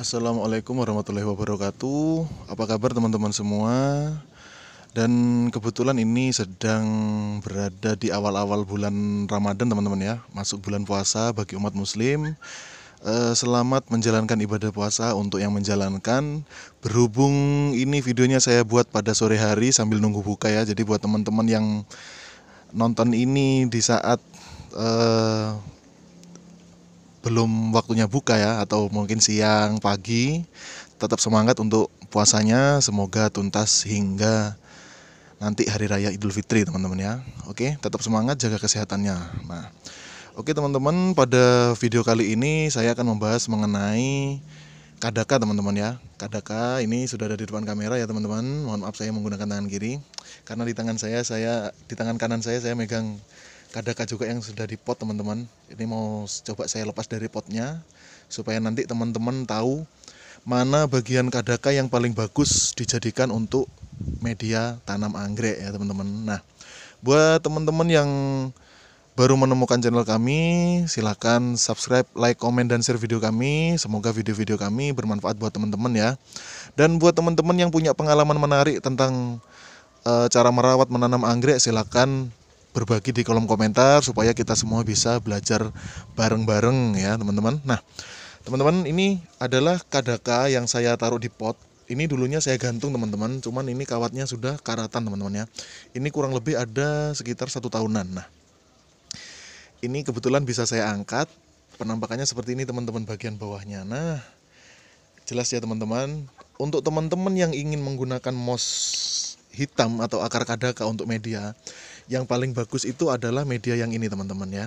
Assalamualaikum warahmatullahi wabarakatuh. Apa kabar teman-teman semua? Dan kebetulan ini sedang berada di awal-awal bulan Ramadan teman-teman ya, masuk bulan puasa bagi umat Muslim. Eh, selamat menjalankan ibadah puasa untuk yang menjalankan. Berhubung ini videonya saya buat pada sore hari sambil nunggu buka ya, jadi buat teman-teman yang nonton ini di saat eh, belum waktunya buka ya atau mungkin siang pagi tetap semangat untuk puasanya semoga tuntas hingga nanti hari raya Idul Fitri teman-teman ya oke tetap semangat jaga kesehatannya nah oke teman-teman pada video kali ini saya akan membahas mengenai kadaka teman-teman ya kadaka ini sudah ada di depan kamera ya teman-teman mohon maaf saya menggunakan tangan kiri karena di tangan saya saya di tangan kanan saya saya megang kadaka juga yang sudah di pot teman-teman ini mau coba saya lepas dari potnya supaya nanti teman-teman tahu mana bagian kadaka yang paling bagus dijadikan untuk media tanam anggrek ya teman-teman nah buat teman-teman yang baru menemukan channel kami silahkan subscribe like komen dan share video kami semoga video-video kami bermanfaat buat teman-teman ya dan buat teman-teman yang punya pengalaman menarik tentang eh, cara merawat menanam anggrek silahkan berbagi di kolom komentar supaya kita semua bisa belajar bareng-bareng ya teman-teman. Nah teman-teman ini adalah kadaka yang saya taruh di pot. Ini dulunya saya gantung teman-teman, cuman ini kawatnya sudah karatan teman-teman ya. Ini kurang lebih ada sekitar satu tahunan. Nah ini kebetulan bisa saya angkat. Penampakannya seperti ini teman-teman bagian bawahnya. Nah jelas ya teman-teman. Untuk teman-teman yang ingin menggunakan moss hitam atau akar kadaka untuk media yang paling bagus itu adalah media yang ini teman-teman ya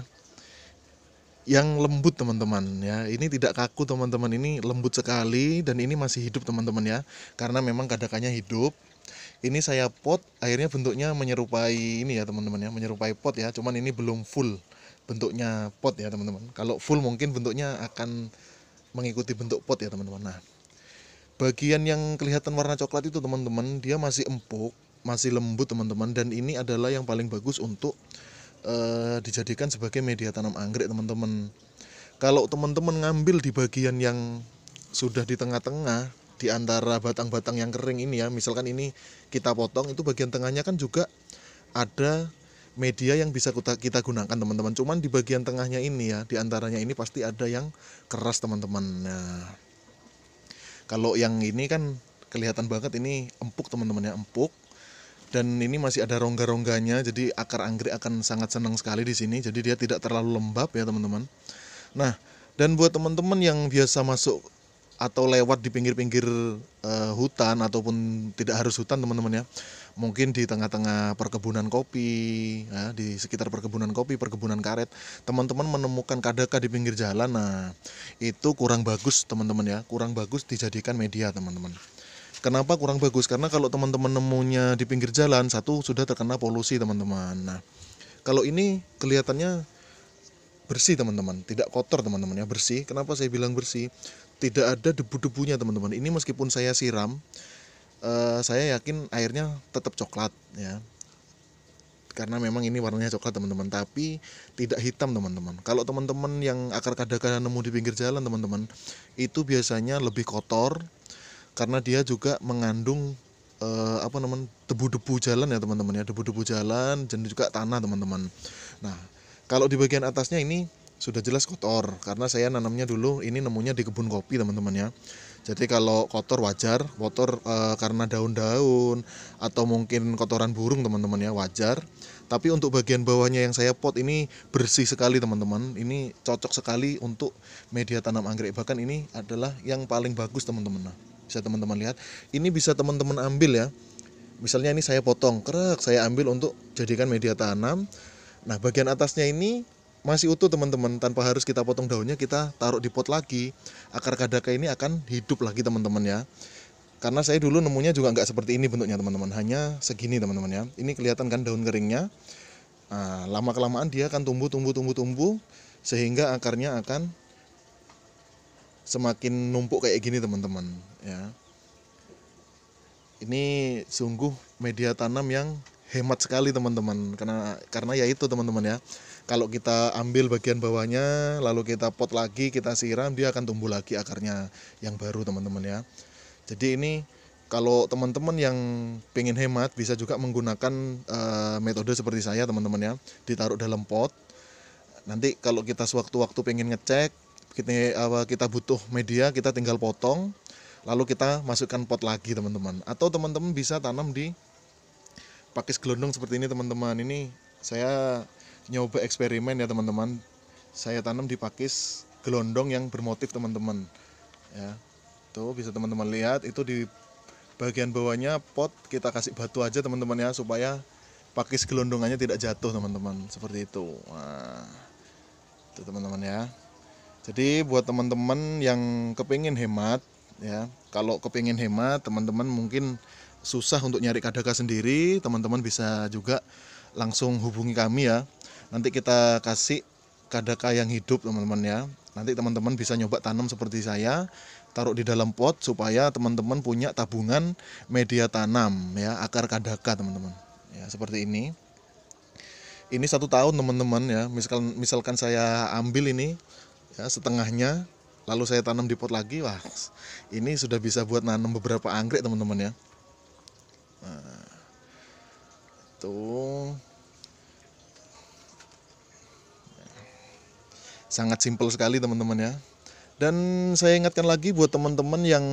yang lembut teman-teman ya ini tidak kaku teman-teman ini lembut sekali dan ini masih hidup teman-teman ya karena memang kadakannya hidup ini saya pot akhirnya bentuknya menyerupai ini ya teman-teman ya menyerupai pot ya cuman ini belum full bentuknya pot ya teman-teman kalau full mungkin bentuknya akan mengikuti bentuk pot ya teman-teman nah bagian yang kelihatan warna coklat itu teman-teman dia masih empuk masih lembut teman-teman dan ini adalah yang paling bagus untuk uh, dijadikan sebagai media tanam anggrek teman-teman kalau teman-teman ngambil di bagian yang sudah di tengah-tengah di antara batang-batang yang kering ini ya misalkan ini kita potong itu bagian tengahnya kan juga ada media yang bisa kita, gunakan teman-teman cuman di bagian tengahnya ini ya di antaranya ini pasti ada yang keras teman-teman nah kalau yang ini kan kelihatan banget ini empuk teman-teman ya empuk dan ini masih ada rongga-rongganya jadi akar anggrek akan sangat senang sekali di sini jadi dia tidak terlalu lembab ya teman-teman nah dan buat teman-teman yang biasa masuk atau lewat di pinggir-pinggir uh, hutan ataupun tidak harus hutan teman-teman ya mungkin di tengah-tengah perkebunan kopi ya, di sekitar perkebunan kopi perkebunan karet teman-teman menemukan kadaka di pinggir jalan nah itu kurang bagus teman-teman ya kurang bagus dijadikan media teman-teman Kenapa kurang bagus? Karena kalau teman-teman nemunya di pinggir jalan, satu sudah terkena polusi teman-teman. Nah, kalau ini kelihatannya bersih teman-teman, tidak kotor teman-teman ya bersih. Kenapa saya bilang bersih? Tidak ada debu-debunya teman-teman. Ini meskipun saya siram, eh, saya yakin airnya tetap coklat ya karena memang ini warnanya coklat teman-teman tapi tidak hitam teman-teman kalau teman-teman yang akar kadang-kadang nemu di pinggir jalan teman-teman itu biasanya lebih kotor karena dia juga mengandung eh, apa namanya debu-debu jalan ya teman-teman ya debu-debu jalan dan juga tanah teman-teman nah kalau di bagian atasnya ini sudah jelas kotor karena saya nanamnya dulu ini nemunya di kebun kopi teman-teman ya jadi kalau kotor wajar kotor e, karena daun-daun atau mungkin kotoran burung teman-teman ya wajar tapi untuk bagian bawahnya yang saya pot ini bersih sekali teman-teman ini cocok sekali untuk media tanam anggrek bahkan ini adalah yang paling bagus teman-teman nah bisa teman-teman lihat ini bisa teman-teman ambil ya misalnya ini saya potong kerak saya ambil untuk jadikan media tanam nah bagian atasnya ini masih utuh teman-teman tanpa harus kita potong daunnya kita taruh di pot lagi akar kadaka ini akan hidup lagi teman-teman ya karena saya dulu nemunya juga nggak seperti ini bentuknya teman-teman hanya segini teman-teman ya ini kelihatan kan daun keringnya nah, lama kelamaan dia akan tumbuh tumbuh tumbuh tumbuh sehingga akarnya akan semakin numpuk kayak gini teman-teman ya ini sungguh media tanam yang hemat sekali teman-teman karena karena ya itu teman-teman ya kalau kita ambil bagian bawahnya lalu kita pot lagi kita siram dia akan tumbuh lagi akarnya yang baru teman-teman ya jadi ini kalau teman-teman yang pengen hemat bisa juga menggunakan uh, metode seperti saya teman-teman ya ditaruh dalam pot nanti kalau kita sewaktu-waktu pengen ngecek kita kita butuh media kita tinggal potong lalu kita masukkan pot lagi teman-teman atau teman-teman bisa tanam di pakis gelondong seperti ini teman-teman ini saya nyoba eksperimen ya teman-teman saya tanam di pakis gelondong yang bermotif teman-teman ya tuh bisa teman-teman lihat itu di bagian bawahnya pot kita kasih batu aja teman-teman ya supaya pakis gelondongannya tidak jatuh teman-teman seperti itu nah, itu teman-teman ya jadi buat teman-teman yang kepingin hemat ya, kalau kepingin hemat teman-teman mungkin susah untuk nyari kadaka sendiri, teman-teman bisa juga langsung hubungi kami ya. Nanti kita kasih kadaka yang hidup teman-teman ya. Nanti teman-teman bisa nyoba tanam seperti saya, taruh di dalam pot supaya teman-teman punya tabungan media tanam ya, akar kadaka teman-teman. Ya, seperti ini. Ini satu tahun teman-teman ya. Misalkan misalkan saya ambil ini ya, setengahnya lalu saya tanam di pot lagi wah ini sudah bisa buat nanam beberapa anggrek teman-teman ya nah, itu sangat simpel sekali teman-teman ya dan saya ingatkan lagi buat teman-teman yang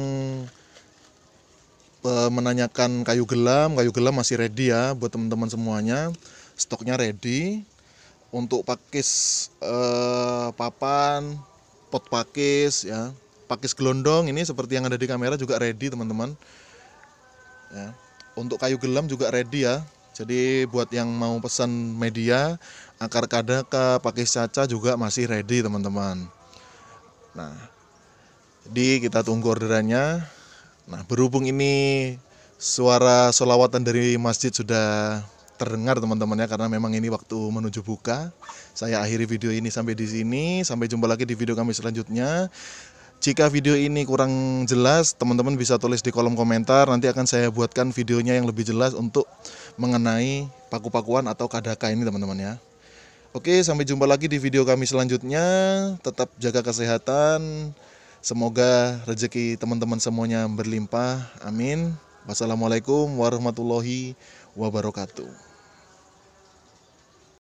e, menanyakan kayu gelam kayu gelam masih ready ya buat teman-teman semuanya stoknya ready untuk pakis eh, papan pot pakis ya pakis gelondong ini seperti yang ada di kamera juga ready teman-teman ya. untuk kayu gelam juga ready ya jadi buat yang mau pesan media akar ke pakis caca juga masih ready teman-teman nah jadi kita tunggu orderannya nah berhubung ini suara solawatan dari masjid sudah terdengar teman-teman ya karena memang ini waktu menuju buka. Saya akhiri video ini sampai di sini. Sampai jumpa lagi di video kami selanjutnya. Jika video ini kurang jelas, teman-teman bisa tulis di kolom komentar. Nanti akan saya buatkan videonya yang lebih jelas untuk mengenai paku-pakuan atau kadaka ini teman-teman ya. Oke, sampai jumpa lagi di video kami selanjutnya. Tetap jaga kesehatan. Semoga rezeki teman-teman semuanya berlimpah. Amin. Wassalamualaikum warahmatullahi wabarakatuh.